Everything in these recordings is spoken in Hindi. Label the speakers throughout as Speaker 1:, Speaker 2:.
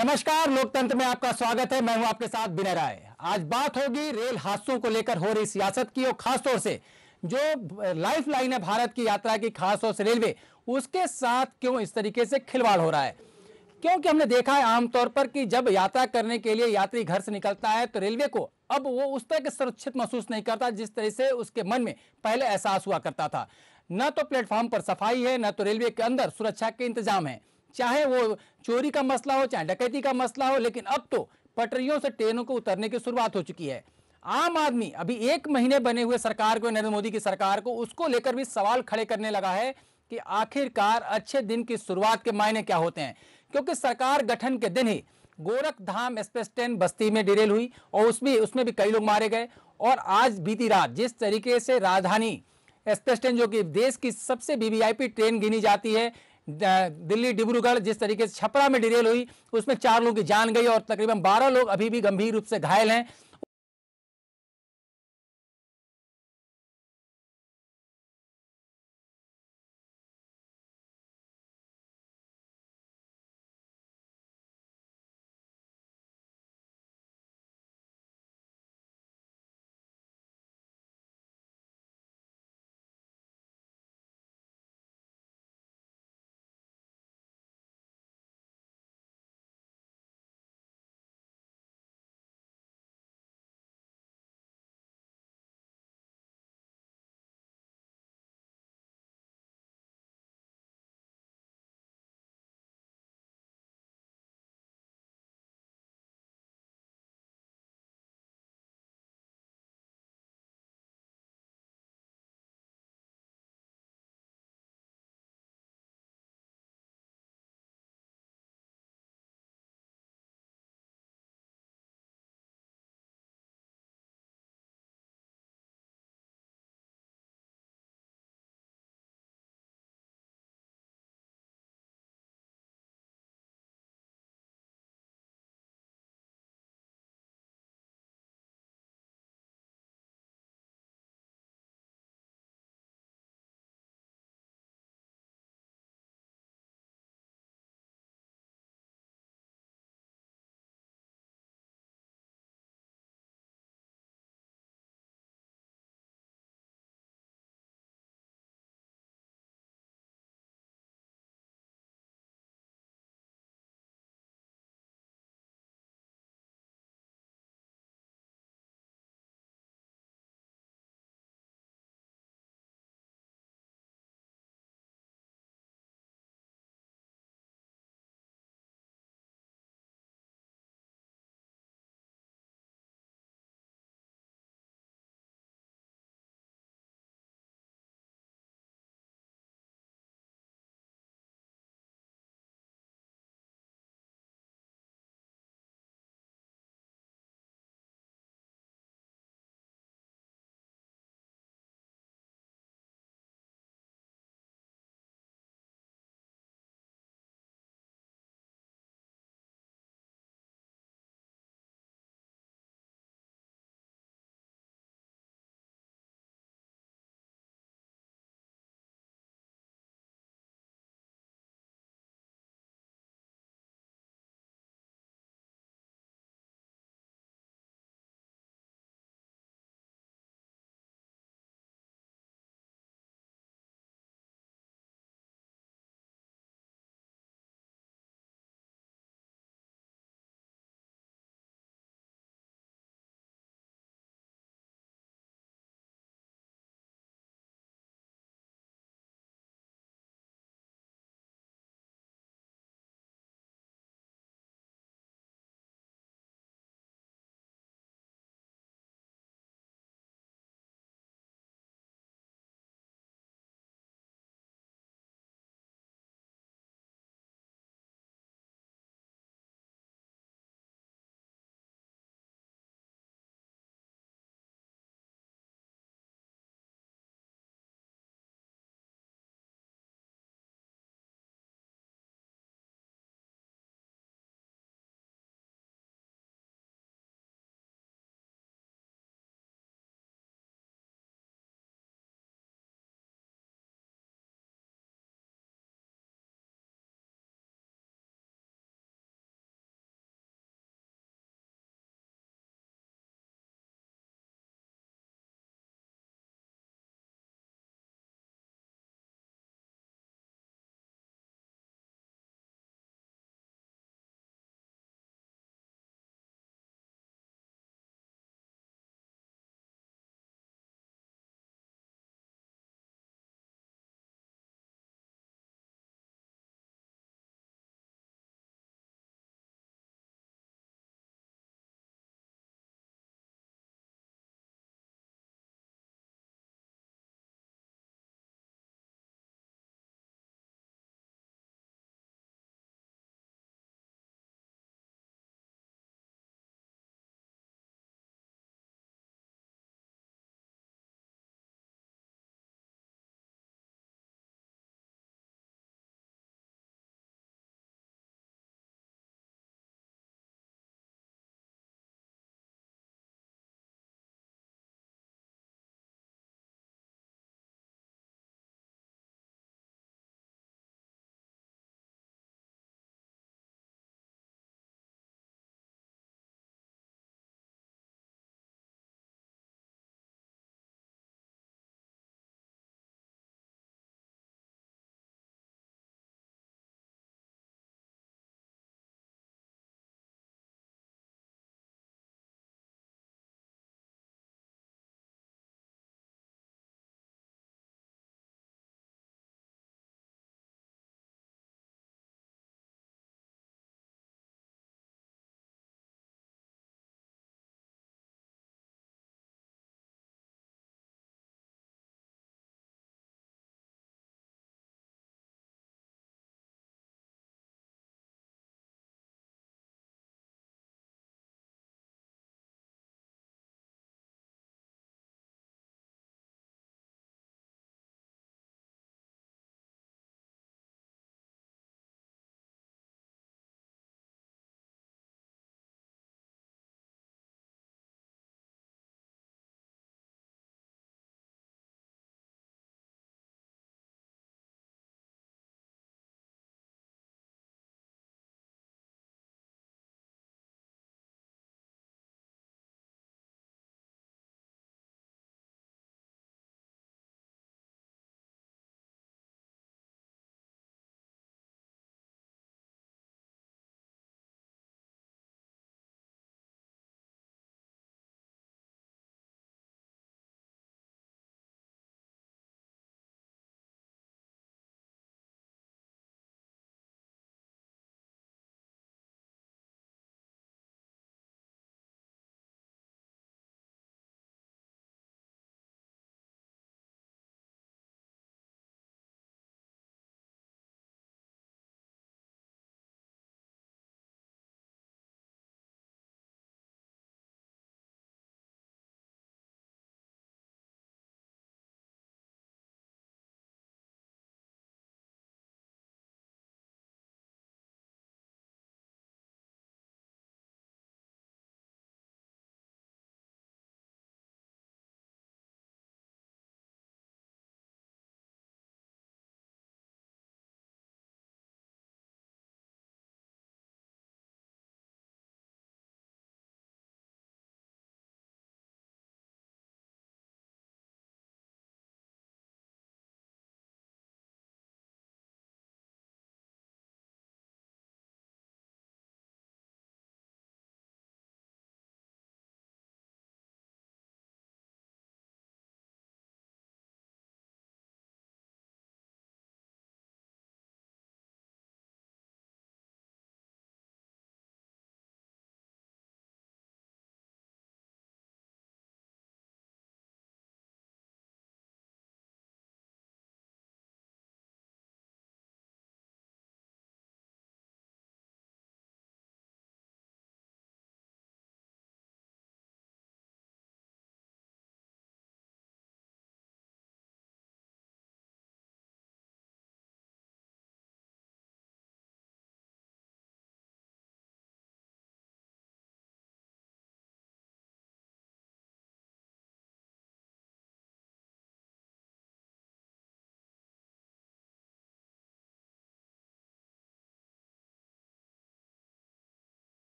Speaker 1: नमस्कार लोकतंत्र में आपका स्वागत है मैं हूं आपके साथ विनय राय आज बात होगी रेल हादसों को लेकर हो रही सियासत की और खासतौर से जो लाइफ लाइन है भारत की यात्रा की खासतौर से रेलवे उसके साथ क्यों इस तरीके से खिलवाड़ हो रहा है क्योंकि हमने देखा है आमतौर पर कि जब यात्रा करने के लिए यात्री घर से निकलता है तो रेलवे को अब वो उस तरह के सुरक्षित महसूस नहीं करता जिस तरह से उसके मन में पहले एहसास हुआ करता था न तो प्लेटफॉर्म पर सफाई है न तो रेलवे के अंदर सुरक्षा के इंतजाम है चाहे वो चोरी का मसला हो चाहे डकैती का मसला हो लेकिन अब तो पटरियों से ट्रेनों को उतरने की शुरुआत हो चुकी है आम आदमी अभी एक महीने बने हुए सरकार को नरेंद्र मोदी की सरकार को उसको लेकर भी सवाल खड़े करने लगा है कि आखिरकार अच्छे दिन की शुरुआत के मायने क्या होते हैं क्योंकि सरकार गठन के दिन ही गोरख धाम एक्सप्रेस ट्रेन बस्ती में डिरेल हुई और उसमें उसमें भी कई लोग मारे गए और आज बीती रात जिस तरीके से राजधानी एक्सप्रेस ट्रेन जो कि देश की सबसे वीवीआईपी ट्रेन गिनी जाती है दिल्ली डिब्रूगढ़ जिस तरीके से छपरा में डिरेल हुई उसमें
Speaker 2: चार लोगों की जान गई और तकरीबन बारह लोग अभी भी गंभीर रूप से घायल हैं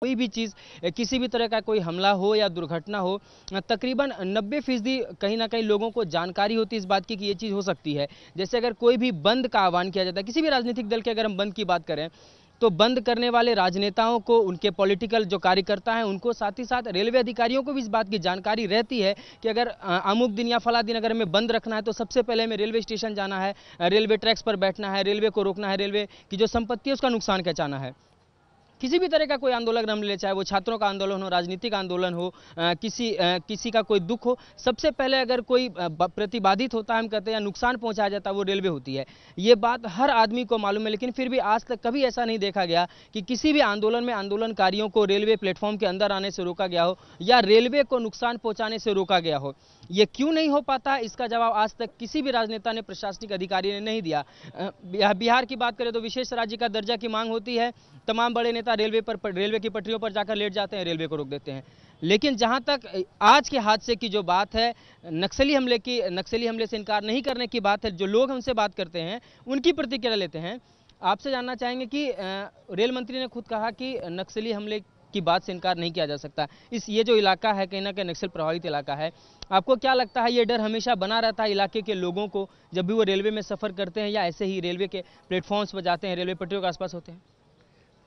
Speaker 2: कोई भी चीज़ किसी भी तरह का कोई हमला हो या दुर्घटना
Speaker 3: हो तकरीबन 90 फीसदी कहीं ना कहीं लोगों को जानकारी होती है इस बात की कि ये चीज़ हो सकती है जैसे अगर कोई भी बंद का आह्वान किया जाता है किसी भी राजनीतिक दल के अगर हम बंद की बात करें तो बंद करने वाले राजनेताओं को उनके पॉलिटिकल जो कार्यकर्ता हैं उनको साथ ही साथ रेलवे अधिकारियों को भी इस बात की जानकारी रहती है कि अगर अमुक दिन या फला दिन अगर हमें बंद रखना है तो सबसे पहले हमें रेलवे स्टेशन जाना है रेलवे ट्रैक्स पर बैठना है रेलवे को रोकना है रेलवे की जो संपत्ति है उसका नुकसान पहचाना है किसी भी तरह का कोई आंदोलन हम ले चाहे वो छात्रों का आंदोलन हो राजनीतिक आंदोलन हो आ, किसी आ, किसी का कोई दुख हो सबसे पहले अगर कोई प्रतिबाधित होता है हम कहते हैं या नुकसान पहुंचाया जाता है वो रेलवे होती है ये बात हर आदमी को मालूम है लेकिन फिर भी आज तक कभी ऐसा नहीं देखा गया कि किसी भी आंदोलन में आंदोलनकारियों को रेलवे प्लेटफॉर्म के अंदर आने से रोका गया हो या रेलवे को नुकसान पहुँचाने से रोका गया हो ये क्यों नहीं हो पाता इसका जवाब आज तक किसी भी राजनेता ने प्रशासनिक अधिकारी ने नहीं दिया बिहार की बात करें तो विशेष राज्य का दर्जा की मांग होती है तमाम बड़े नेता रेलवे पर रेलवे की पटरियों पर जाकर लेट जाते हैं रेलवे को रोक देते हैं लेकिन जहां तक आज के हादसे की जो बात है नक्सली हमले की नक्सली हमले से इनकार नहीं करने की बात है जो लोग हमसे बात करते हैं उनकी प्रतिक्रिया लेते हैं आपसे जानना चाहेंगे कि रेल मंत्री ने खुद कहा कि नक्सली हमले की बात से इनकार नहीं किया जा सकता इस ये जो इलाका है कहीं ना कहीं नक्सल प्रभावित इलाका है आपको क्या लगता है ये डर हमेशा बना रहता है इलाके के लोगों को जब भी वो रेलवे में सफ़र करते हैं या ऐसे ही रेलवे के प्लेटफॉर्म्स पर जाते हैं रेलवे पटरियों के आसपास होते हैं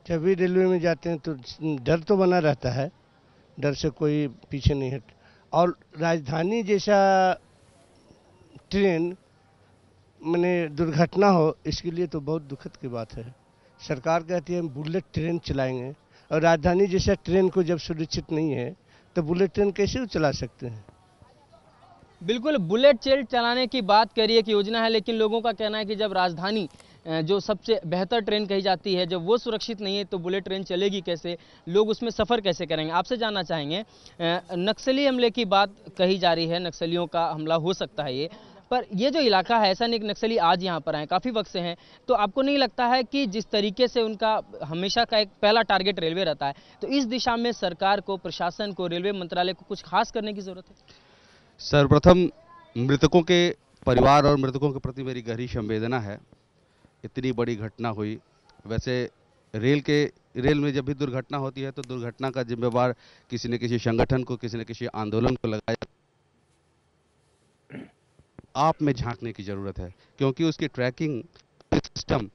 Speaker 4: जब भी रेलवे में जाते हैं तो डर तो बना रहता है डर से कोई पीछे नहीं हट और राजधानी जैसा ट्रेन मैंने दुर्घटना हो इसके लिए तो बहुत दुखद की बात है सरकार कहती है हम बुलेट ट्रेन चलाएंगे और राजधानी जैसा ट्रेन को जब सुरक्षित नहीं है तो बुलेट ट्रेन कैसे वो चला सकते हैं
Speaker 3: बिल्कुल बुलेट ट्रेन चलाने की बात करिए कि योजना है लेकिन लोगों का कहना है कि जब राजधानी जो सबसे बेहतर ट्रेन कही जाती है जब वो सुरक्षित नहीं है तो बुलेट ट्रेन चलेगी कैसे लोग उसमें सफ़र कैसे करेंगे आपसे जानना चाहेंगे नक्सली हमले की बात कही जा रही है नक्सलियों का हमला हो सकता है ये पर ये जो इलाका है ऐसा नहीं नक्सली आज यहाँ पर आए काफ़ी वक्त से हैं तो आपको नहीं लगता है कि जिस तरीके से उनका हमेशा का एक पहला टारगेट रेलवे रहता है तो इस दिशा में सरकार को प्रशासन को रेलवे मंत्रालय को कुछ खास करने की ज़रूरत है
Speaker 5: सर्वप्रथम मृतकों के परिवार और मृतकों के प्रति मेरी गहरी संवेदना है इतनी बड़ी घटना हुई वैसे रेल के रेल में जब भी दुर्घटना होती है तो दुर्घटना का जिम्मेवार किसी न किसी संगठन को किसी न किसी आंदोलन को लगाया आप में झांकने की ज़रूरत है क्योंकि उसकी ट्रैकिंग सिस्टम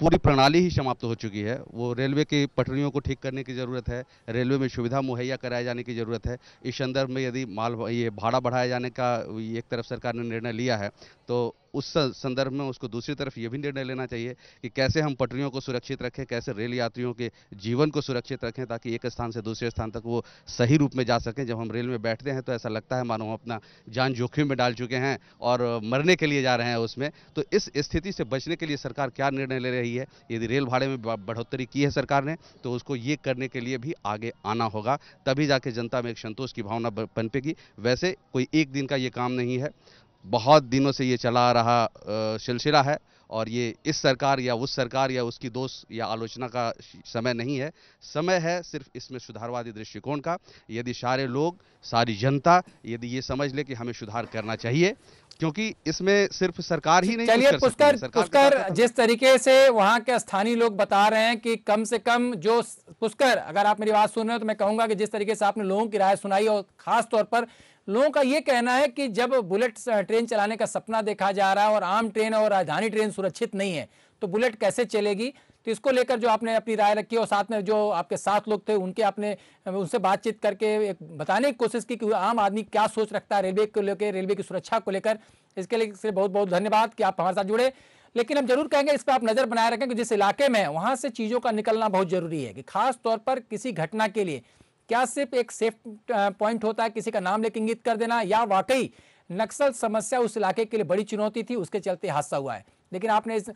Speaker 5: पूरी प्रणाली ही समाप्त हो चुकी है वो रेलवे की पटरियों को ठीक करने की ज़रूरत है रेलवे में सुविधा मुहैया कराए जाने की ज़रूरत है इस संदर्भ में यदि माल ये भाड़ा बढ़ाए जाने का एक तरफ सरकार ने निर्णय लिया है तो उस संदर्भ में उसको दूसरी तरफ ये भी निर्णय लेना चाहिए कि कैसे हम पटरियों को सुरक्षित रखें कैसे रेल यात्रियों के जीवन को सुरक्षित रखें ताकि एक स्थान से दूसरे स्थान तक वो सही रूप में जा सकें जब हम रेल में बैठते हैं तो ऐसा लगता है मानो हम अपना जान जोखिम में डाल चुके हैं और मरने के लिए जा रहे हैं उसमें तो इस स्थिति से बचने के लिए सरकार क्या निर्णय ले रही है यदि रेल भाड़े में बढ़ोतरी की है सरकार ने तो उसको ये करने के लिए भी आगे आना होगा तभी जाके जनता में एक संतोष की भावना पनपेगी वैसे कोई एक दिन का ये काम नहीं है बहुत दिनों से ये चला रहा सिलसिला है और ये इस सरकार या उस सरकार या उसकी दोस्त या आलोचना का समय नहीं है समय है सिर्फ इसमें सुधारवादी दृष्टिकोण का यदि सारे लोग सारी जनता यदि ये समझ ले कि हमें सुधार करना चाहिए क्योंकि इसमें सिर्फ सरकार ही नहीं चलिए पुष्कर पुष्कर
Speaker 1: तो जिस तरीके से वहां के स्थानीय लोग बता रहे हैं कि कम से कम जो पुष्कर अगर आप मेरी बात सुन रहे हो तो मैं कहूंगा कि जिस तरीके से आपने लोगों की राय सुनाई और खास तौर पर लोगों का ये कहना है कि जब बुलेट ट्रेन चलाने का सपना देखा जा रहा है और आम ट्रेन और राजधानी ट्रेन सुरक्षित नहीं है तो बुलेट कैसे चलेगी तो इसको लेकर जो आपने अपनी राय रखी और साथ में जो आपके साथ लोग थे उनके आपने उनसे बातचीत करके एक बताने की कोशिश की कि आम आदमी क्या सोच रखता है रेलवे को लेकर रेलवे की सुरक्षा को लेकर इसके लिए इसलिए बहुत बहुत धन्यवाद कि आप हमारे साथ जुड़े लेकिन हम जरूर कहेंगे इस पर आप नज़र बनाए रखें कि जिस इलाके में वहाँ से चीज़ों का निकलना बहुत ज़रूरी है कि खास तौर पर किसी घटना के लिए क्या सिर्फ एक सेफ पॉइंट होता है किसी का नाम लेकर इंगित कर देना या वाकई नक्सल समस्या उस इलाके के लिए बड़ी चुनौती थी उसके चलते हादसा हुआ है लेकिन आपने इस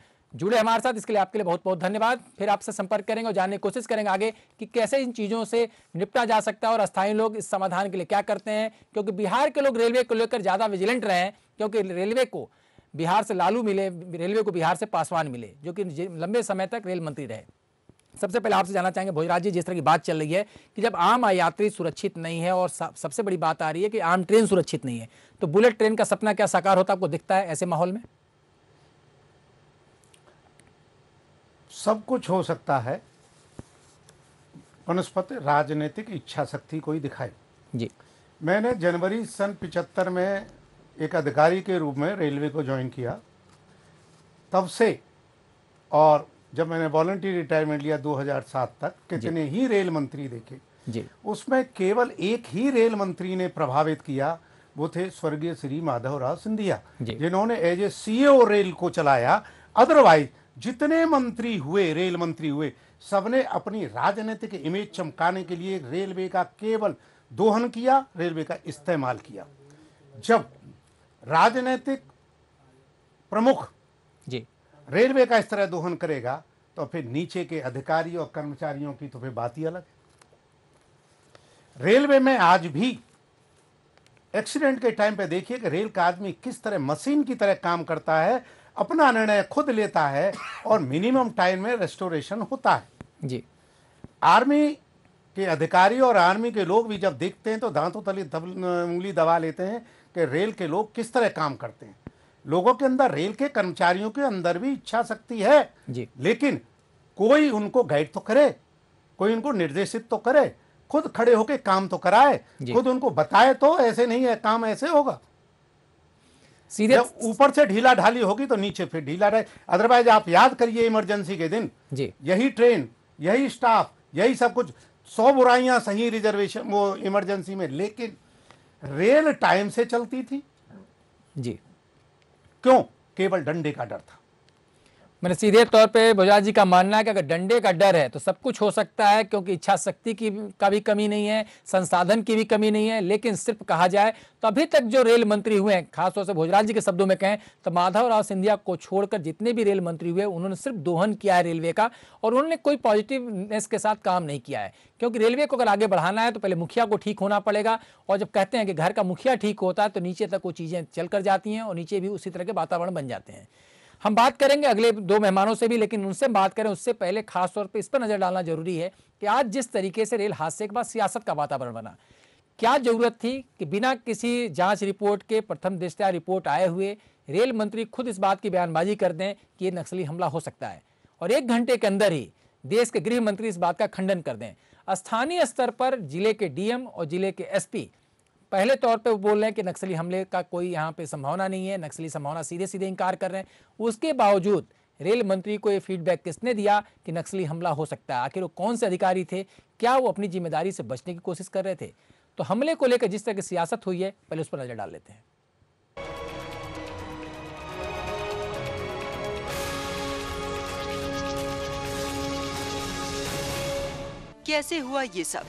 Speaker 1: जुड़े हमारे साथ इसके लिए आपके लिए बहुत बहुत धन्यवाद फिर आपसे संपर्क करेंगे और जानने की कोशिश करेंगे आगे कि कैसे इन चीज़ों से निपटा जा सकता है और स्थानीय लोग इस समाधान के लिए क्या करते हैं क्योंकि बिहार के लोग रेलवे को लेकर ज़्यादा विजिलेंट रहे हैं क्योंकि रेलवे को बिहार से लालू मिले रेलवे को बिहार से पासवान मिले जो कि लंबे समय तक रेल मंत्री रहे सबसे पहले आपसे जानना चाहेंगे भोजराज जी जिस तरह की बात चल रही है कि जब आम यात्री सुरक्षित नहीं है और सबसे बड़ी बात आ रही है कि आम ट्रेन सुरक्षित नहीं है तो बुलेट ट्रेन का सपना क्या साकार होता आपको दिखता है ऐसे माहौल में सब कुछ हो सकता है
Speaker 4: वनस्पति राजनीतिक इच्छा शक्ति को ही दिखाई जी मैंने जनवरी सन पिचहत्तर में एक अधिकारी के रूप में रेलवे को ज्वाइन किया तब से और जब मैंने वॉलंटियर रिटायरमेंट लिया 2007 तक कितने ही रेल मंत्री देखे जी उसमें केवल एक ही रेल मंत्री ने प्रभावित किया वो थे स्वर्गीय श्री माधवराव सिंधिया जिन्होंने एज ए सीओ रेल को चलाया अदरवाइज जितने मंत्री हुए रेल मंत्री हुए सबने अपनी राजनीतिक इमेज चमकाने के लिए रेलवे का केवल दोहन किया रेलवे का इस्तेमाल किया जब राजनीतिक प्रमुख जी रेलवे का इस तरह दोहन करेगा तो फिर नीचे के अधिकारी और कर्मचारियों की तो फिर बात ही अलग है रेलवे में आज भी एक्सीडेंट के टाइम पे देखिए कि रेल का आदमी किस तरह मशीन की तरह काम करता है अपना निर्णय खुद लेता है और मिनिमम टाइम में रेस्टोरेशन होता है जी आर्मी के अधिकारी और आर्मी के लोग भी जब देखते हैं तो दांतों तली उंगली दबा लेते हैं कि रेल के लोग किस तरह काम करते हैं लोगों के अंदर रेल के कर्मचारियों के अंदर भी इच्छा शक्ति है जी लेकिन कोई उनको गाइड तो करे कोई उनको निर्देशित तो करे खुद खड़े होके काम तो कराए खुद उनको बताए तो ऐसे नहीं है काम ऐसे होगा सीधे ऊपर से ढीला ढाली होगी तो नीचे फिर ढीला रहे अदरवाइज आप याद करिए इमरजेंसी के दिन जी यही ट्रेन यही स्टाफ यही सब कुछ सौ बुराइयां सही रिजर्वेशन वो इमरजेंसी में लेकिन
Speaker 1: रेल टाइम से चलती थी जी क्यों केवल डंडे का डर था मैंने सीधे तौर पे भोजा जी का मानना है कि अगर डंडे का डर है तो सब कुछ हो सकता है क्योंकि इच्छा शक्ति की का भी कमी नहीं है संसाधन की भी कमी नहीं है लेकिन सिर्फ कहा जाए तो अभी तक जो रेल मंत्री हुए हैं खासतौर से भोजराज जी के शब्दों में कहें तो माधव राव सिंधिया को छोड़कर जितने भी रेल मंत्री हुए उन्होंने सिर्फ दोहन किया है रेलवे का और उन्होंने कोई पॉजिटिवनेस के साथ काम नहीं किया है क्योंकि रेलवे को अगर आगे बढ़ाना है तो पहले मुखिया को ठीक होना पड़ेगा और जब कहते हैं कि घर का मुखिया ठीक होता है तो नीचे तक वो चीज़ें चल कर जाती हैं और नीचे भी उसी तरह के वातावरण बन जाते हैं हम बात करेंगे अगले दो मेहमानों से भी लेकिन उनसे बात करें उससे पहले खास तौर पे इस पर नज़र डालना जरूरी है कि आज जिस तरीके से रेल हादसे के बाद सियासत का वातावरण बना क्या जरूरत थी कि बिना किसी जांच रिपोर्ट के प्रथम दृष्टया रिपोर्ट आए हुए रेल मंत्री खुद इस बात की बयानबाजी कर दें कि ये नक्सली हमला हो सकता है और एक घंटे के अंदर ही देश के गृह मंत्री इस बात का खंडन कर दें स्थानीय स्तर पर जिले के डीएम और जिले के एसपी पहले तौर पे बोल रहे हैं कि नक्सली हमले का कोई यहाँ पे संभावना नहीं है नक्सली संभावना सीधे सीधे इंकार कर रहे हैं उसके बावजूद रेल मंत्री को ये फीडबैक किसने दिया कि नक्सली हमला हो सकता है आखिर वो कौन से अधिकारी थे क्या वो अपनी जिम्मेदारी से बचने की कोशिश कर रहे थे तो हमले को लेकर जिस तरह की सियासत हुई है पहले उस पर नज़र डाल लेते हैं
Speaker 2: कैसे हुआ ये सब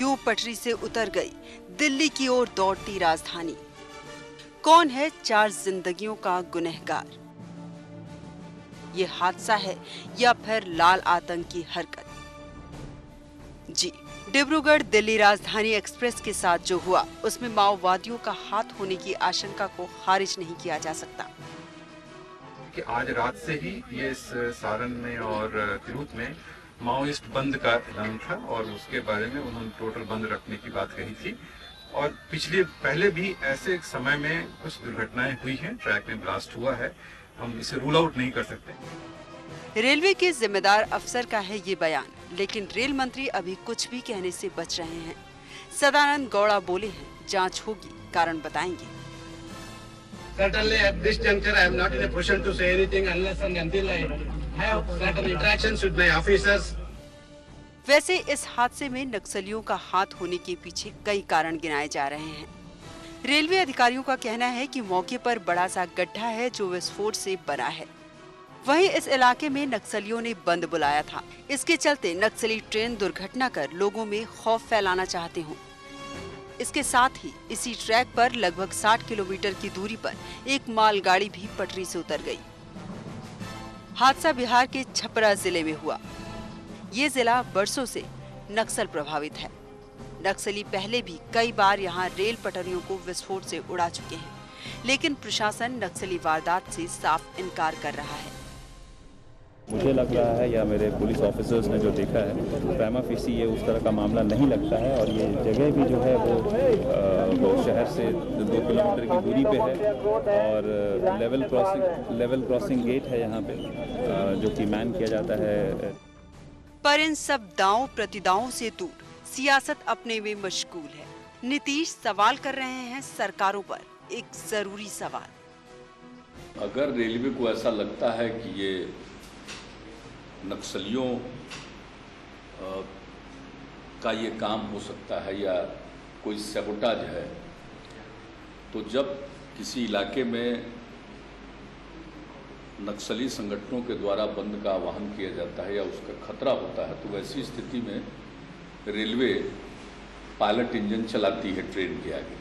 Speaker 2: यू पटरी से उतर गई दिल्ली की ओर दौड़ती राजधानी कौन है चार जिंदगियों का गुनहगार ये हादसा है या फिर लाल आतंक की हरकत जी डिब्रूगढ़ दिल्ली राजधानी एक्सप्रेस के साथ जो हुआ उसमें माओवादियों का हाथ होने की आशंका को खारिज नहीं किया जा सकता कि आज रात से ही ये सारण में और तिरुत में
Speaker 1: माओइस्ट बंद का ऐलान था और उसके बारे में उन्होंने टोटल बंद रखने की बात कही थी
Speaker 4: और पिछले पहले भी ऐसे एक समय में कुछ दुर्घटनाएं हुई हैं ट्रैक में ब्लास्ट हुआ है हम इसे रूल आउट नहीं कर सकते
Speaker 2: रेलवे के जिम्मेदार अफसर का है ये बयान लेकिन रेल मंत्री अभी कुछ भी कहने से बच रहे हैं सदानंद गौड़ा बोले हैं जांच होगी कारण बताएंगे
Speaker 4: Certainly at this juncture I am not in a position to say anything unless and until I
Speaker 2: वैसे इस हादसे में नक्सलियों का हाथ होने के पीछे कई कारण गिनाए जा रहे हैं रेलवे अधिकारियों का कहना है कि मौके पर बड़ा सा गड्ढा है जो विस्फोट से बना है वहीं इस इलाके में नक्सलियों ने बंद बुलाया था इसके चलते नक्सली ट्रेन दुर्घटना कर लोगों में खौफ फैलाना चाहते हों इसके साथ ही इसी ट्रैक पर लगभग 60 किलोमीटर की दूरी पर एक मालगाड़ी भी पटरी से उतर गई हादसा बिहार के छपरा जिले में हुआ ये जिला बरसों से नक्सल प्रभावित है नक्सली पहले भी कई बार यहाँ रेल पटरियों को विस्फोट से उड़ा चुके हैं लेकिन प्रशासन नक्सली वारदात से साफ इनकार कर रहा है
Speaker 1: मुझे लग रहा है या मेरे पुलिस ऑफिसर्स ने जो देखा है पैमा फीसी ये उस तरह का मामला नहीं लगता है और ये जगह भी जो है वो, वो शहर से दो किलोमीटर की दूरी पे
Speaker 3: है और
Speaker 1: level crossing level crossing gate है यहाँ पे जो कि मैन किया जाता है
Speaker 2: पर इन सब दाव प्रतिदाओं से दूर सियासत अपने में मशगूल है नीतीश सवाल कर रहे हैं सरकारों पर एक जरूरी सवाल
Speaker 4: अगर रेलवे को ऐसा लगता है कि ये नक्सलियों का ये काम हो सकता है या कोई सेबोटाज है तो जब किसी इलाके में नक्सली संगठनों के द्वारा बंद का आह्वान किया जाता है या उसका खतरा होता है तो वैसी स्थिति में रेलवे पायलट इंजन चलाती है ट्रेन के आगे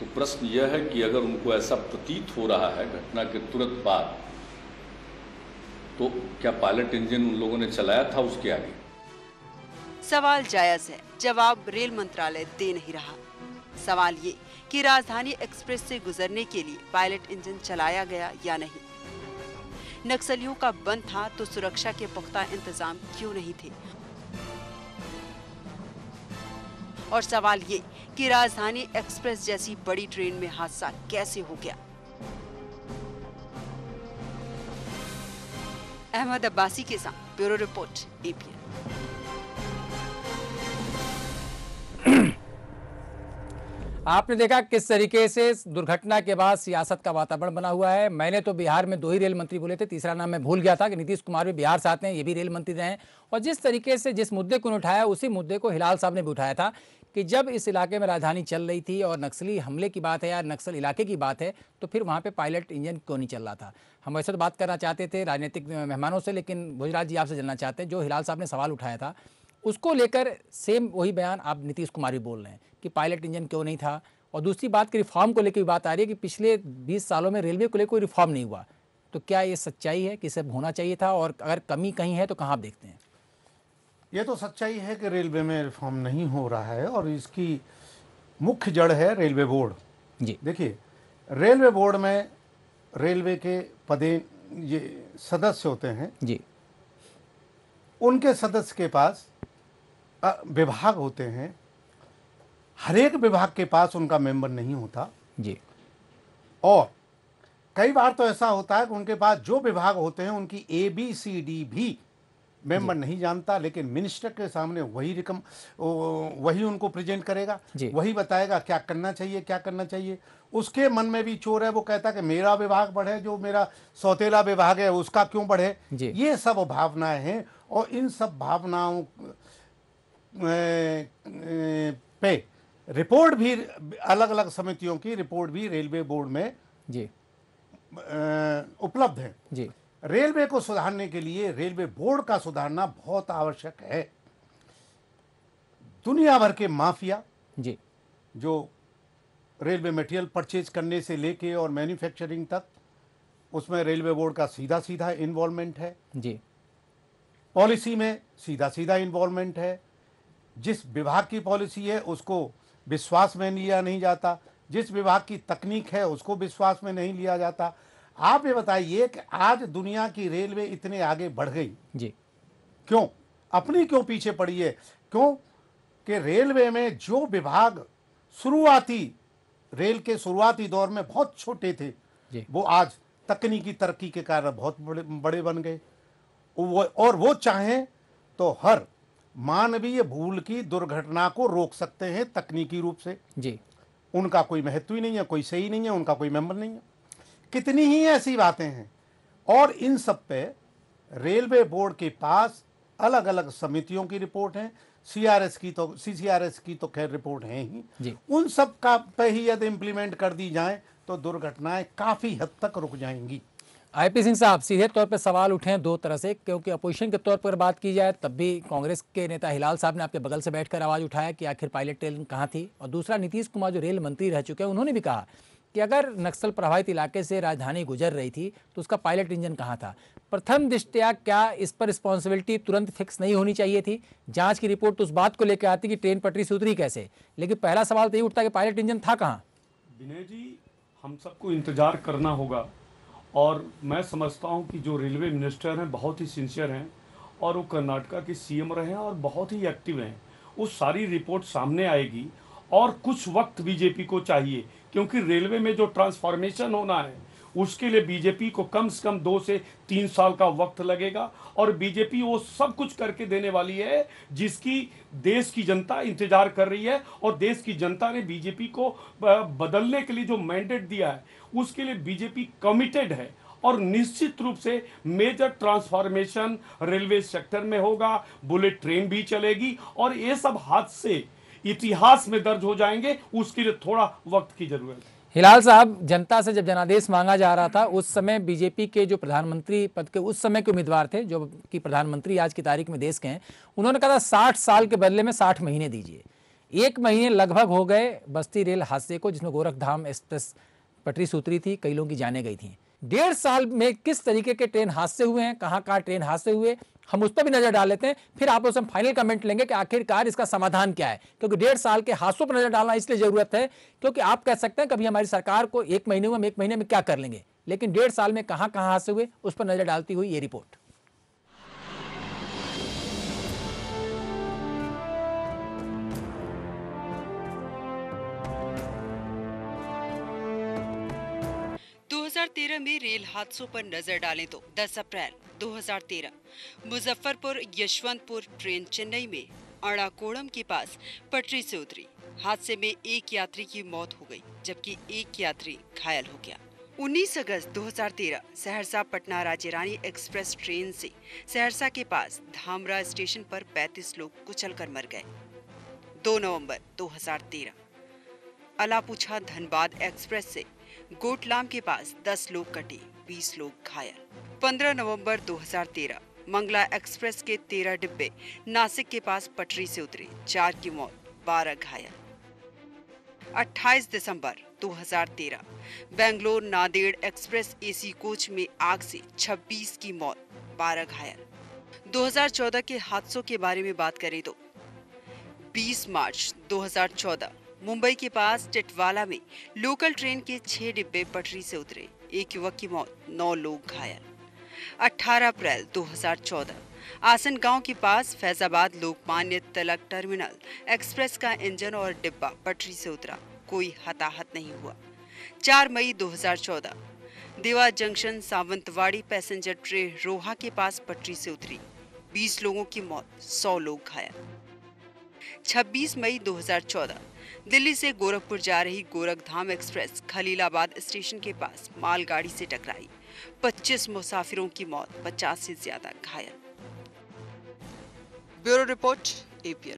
Speaker 4: तो प्रश्न यह है कि अगर उनको ऐसा प्रतीत हो रहा है घटना के तुरंत बाद तो क्या पायलट इंजन उन लोगों ने चलाया था उसके आगे
Speaker 2: सवाल जायज है जवाब रेल मंत्रालय दे नहीं रहा सवाल ये कि राजधानी एक्सप्रेस से गुजरने के लिए पायलट इंजन चलाया गया या नहीं नक्सलियों का बंद था तो सुरक्षा के पुख्ता इंतजाम क्यों नहीं थे और सवाल ये कि राजधानी एक्सप्रेस जैसी बड़ी ट्रेन में हादसा कैसे हो गया अहमद अब्बासी के साथ ब्यूरो रिपोर्ट एपीएन
Speaker 1: आपने देखा किस तरीके से दुर्घटना के बाद सियासत का वातावरण बना हुआ है मैंने तो बिहार में दो ही रेल मंत्री बोले थे तीसरा नाम मैं भूल गया था कि नीतीश कुमार भी बिहार से आते हैं ये भी रेल मंत्री रहे और जिस तरीके से जिस मुद्दे को उठाया उसी मुद्दे को हिलाल साहब ने भी उठाया था कि जब इस इलाके में राजधानी चल रही थी और नक्सली हमले की बात है या नक्सल इलाके की बात है तो फिर वहाँ पर पायलट इंजन क्यों नहीं चल रहा था हम वैसे तो बात करना चाहते थे राजनीतिक मेहमानों से लेकिन भोजराज जी आपसे जानना चाहते हैं जो हिलाल साहब ने सवाल उठाया था उसको लेकर सेम वही बयान आप नीतीश कुमार भी बोल रहे हैं कि पायलट इंजन क्यों नहीं था और दूसरी बात कि रिफॉर्म को लेकर बात आ रही है कि पिछले 20 सालों में रेलवे को लेकर कोई रिफॉर्म नहीं हुआ तो क्या ये सच्चाई है कि सब होना चाहिए था और अगर कमी कहीं है तो कहाँ आप देखते हैं
Speaker 4: ये तो सच्चाई है कि रेलवे में रिफॉर्म नहीं हो रहा है और इसकी मुख्य जड़ है रेलवे बोर्ड जी देखिए रेलवे बोर्ड में रेलवे के पदे ये सदस्य होते हैं जी उनके सदस्य के पास विभाग होते हैं हरेक विभाग के पास उनका मेंबर नहीं होता जी और कई बार तो ऐसा होता है कि उनके पास जो विभाग होते हैं उनकी ए बी सी डी भी मेंबर नहीं जानता लेकिन मिनिस्टर के सामने वही रिकम वही उनको प्रेजेंट करेगा वही बताएगा क्या करना चाहिए क्या करना चाहिए उसके मन में भी चोर है वो कहता है कि मेरा विभाग बढ़े जो मेरा सौतेला विभाग है उसका क्यों बढ़े ये सब भावनाएं हैं और इन सब भावनाओं पे रिपोर्ट भी अलग अलग समितियों की रिपोर्ट भी रेलवे बोर्ड में जी उपलब्ध है जी रेलवे को सुधारने के लिए रेलवे बोर्ड का सुधारना बहुत आवश्यक है दुनिया भर के माफिया जी जो रेलवे मटेरियल परचेज करने से लेके और मैन्युफैक्चरिंग तक उसमें रेलवे बोर्ड का सीधा सीधा इन्वॉल्वमेंट है जी पॉलिसी में सीधा सीधा इन्वॉल्वमेंट है जिस विभाग की पॉलिसी है उसको विश्वास में लिया नहीं जाता जिस विभाग की तकनीक है उसको विश्वास में नहीं लिया जाता आप ये बताइए कि आज दुनिया की रेलवे इतने आगे बढ़ गई जी क्यों अपनी क्यों पीछे पड़ी है क्यों कि रेलवे में जो विभाग शुरुआती रेल के शुरुआती दौर में बहुत छोटे थे जी वो आज तकनीकी तरक्की के कारण बहुत बड़े बड़े बन गए वो और वो चाहें तो हर मानवीय भूल की दुर्घटना को रोक सकते हैं तकनीकी रूप से जी उनका कोई महत्व ही नहीं है कोई सही नहीं है उनका कोई मेंबर नहीं है कितनी ही ऐसी बातें हैं और इन सब पे रेलवे बोर्ड के पास अलग अलग समितियों की रिपोर्ट है सीआरएस की तो सीसीआरएस की तो खैर रिपोर्ट है ही
Speaker 1: उन सब का पे ही यदि इम्प्लीमेंट कर दी जाए तो दुर्घटनाएं काफी हद तक रुक जाएंगी आईपी सिंह साहब सीधे तौर पर सवाल उठे हैं दो तरह से क्योंकि अपोजिशन के तौर पर बात की जाए तब भी कांग्रेस के नेता हिलाल साहब ने आपके बगल से बैठकर आवाज़ उठाया कि आखिर पायलट ट्रेन कहाँ थी और दूसरा नीतीश कुमार जो रेल मंत्री रह चुके हैं उन्होंने भी कहा कि अगर नक्सल प्रभावित इलाके से राजधानी गुजर रही थी तो उसका पायलट इंजन कहाँ था प्रथम दृष्टया क्या इस पर रिस्पॉन्सिबिलिटी तुरंत फिक्स नहीं होनी चाहिए थी जाँच की रिपोर्ट तो उस बात को लेकर आती कि ट्रेन पटरी से उतरी कैसे लेकिन पहला सवाल तो ये उठता कि पायलट इंजन था कहाँ
Speaker 4: विनय जी हम सबको इंतजार करना होगा और मैं समझता हूँ कि जो रेलवे मिनिस्टर हैं बहुत ही सिंसियर हैं और वो कर्नाटका के सीएम रहे हैं और बहुत ही एक्टिव हैं वो सारी रिपोर्ट सामने आएगी और कुछ वक्त बीजेपी को चाहिए क्योंकि रेलवे में जो ट्रांसफॉर्मेशन होना है उसके लिए बीजेपी को कम से कम दो से तीन साल का वक्त लगेगा और बीजेपी वो सब कुछ करके देने वाली है जिसकी देश की जनता इंतजार कर रही है और देश की जनता ने बीजेपी को बदलने के लिए जो मैंडेट दिया है उसके लिए बीजेपी कमिटेड है और निश्चित रूप से मेजर ट्रांसफॉर्मेशन रेलवे सेक्टर में होगा बुलेट ट्रेन भी चलेगी और ये सब हादसे इतिहास में दर्ज हो जाएंगे उसके लिए थोड़ा वक्त की जरूरत है
Speaker 1: हिलाल साहब जनता से जब जनादेश मांगा जा रहा था उस समय बीजेपी के जो प्रधानमंत्री पद के उस समय के उम्मीदवार थे जो कि प्रधानमंत्री आज की तारीख में देश के हैं उन्होंने कहा था साठ साल के बदले में साठ महीने दीजिए एक महीने लगभग हो गए बस्ती रेल हादसे को जिसमें गोरखधाम एक्सप्रेस पटरी सूत्री थी कई लोगों की जाने गई थी डेढ़ साल में किस तरीके के ट्रेन हादसे हुए हैं कहाँ कहाँ ट्रेन हादसे हुए हम उस पर भी नजर डाल लेते हैं फिर आप उसमें फाइनल कमेंट लेंगे कि आखिरकार इसका समाधान क्या है क्योंकि डेढ़ साल के हादसों पर नजर डालना इसलिए जरूरत है क्योंकि आप कह सकते हैं कभी हमारी सरकार को एक महीने में एक महीने में क्या कर लेंगे लेकिन डेढ़ साल में कहाँ कहाँ हादसे हुए उस पर नजर डालती हुई ये रिपोर्ट
Speaker 2: 2013 में रेल हादसों पर नजर डालें तो 10 अप्रैल 2013 मुजफ्फरपुर यशवंतपुर ट्रेन चेन्नई में अड़ाकोड़म के पास पटरी से उतरी हादसे में एक यात्री की मौत हो गई जबकि एक यात्री घायल हो गया 19 अगस्त 2013 सहरसा पटना राज्य रानी एक्सप्रेस ट्रेन से सहरसा के पास धामरा स्टेशन पर 35 लोग कुचलकर मर गए 2 नवंबर 2013 अलापुछा धनबाद एक्सप्रेस से गोटलाम के पास 10 लोग कटे 20 लोग घायल 15 नवंबर 2013 मंगला एक्सप्रेस के 13 डिब्बे नासिक के पास पटरी से उतरे चार की मौत 12 घायल 28 दिसंबर 2013 Bangalore Nanded express AC coach में आग से 26 की मौत 12 घायल 2014 के हादसों के बारे में बात करें तो 20 मार्च 2014 मुंबई के पास टिटवाला में लोकल ट्रेन के छह डिब्बे पटरी से उतरे एक युवक की मौत नौ लोग घायल 18 अप्रैल 2014 आसन गांव के पास फैजाबाद लोकमान्य तिलक टर्मिनल एक्सप्रेस का इंजन और डिब्बा पटरी से उतरा कोई हताहत नहीं हुआ 4 मई 2014 Diva junction Sawantwadi passenger train Roha के पास पटरी से उतरी 20 लोगों की मौत 100 लोग घायल 26 मई 2014 दिल्ली से गोरखपुर जा रही गोरखधाम एक्सप्रेस खलीलाबाद स्टेशन के पास मालगाड़ी से टकराई 25 मुसाफिरों की मौत 50 से ज्यादा घायल ब्यूरो रिपोर्ट एपीएल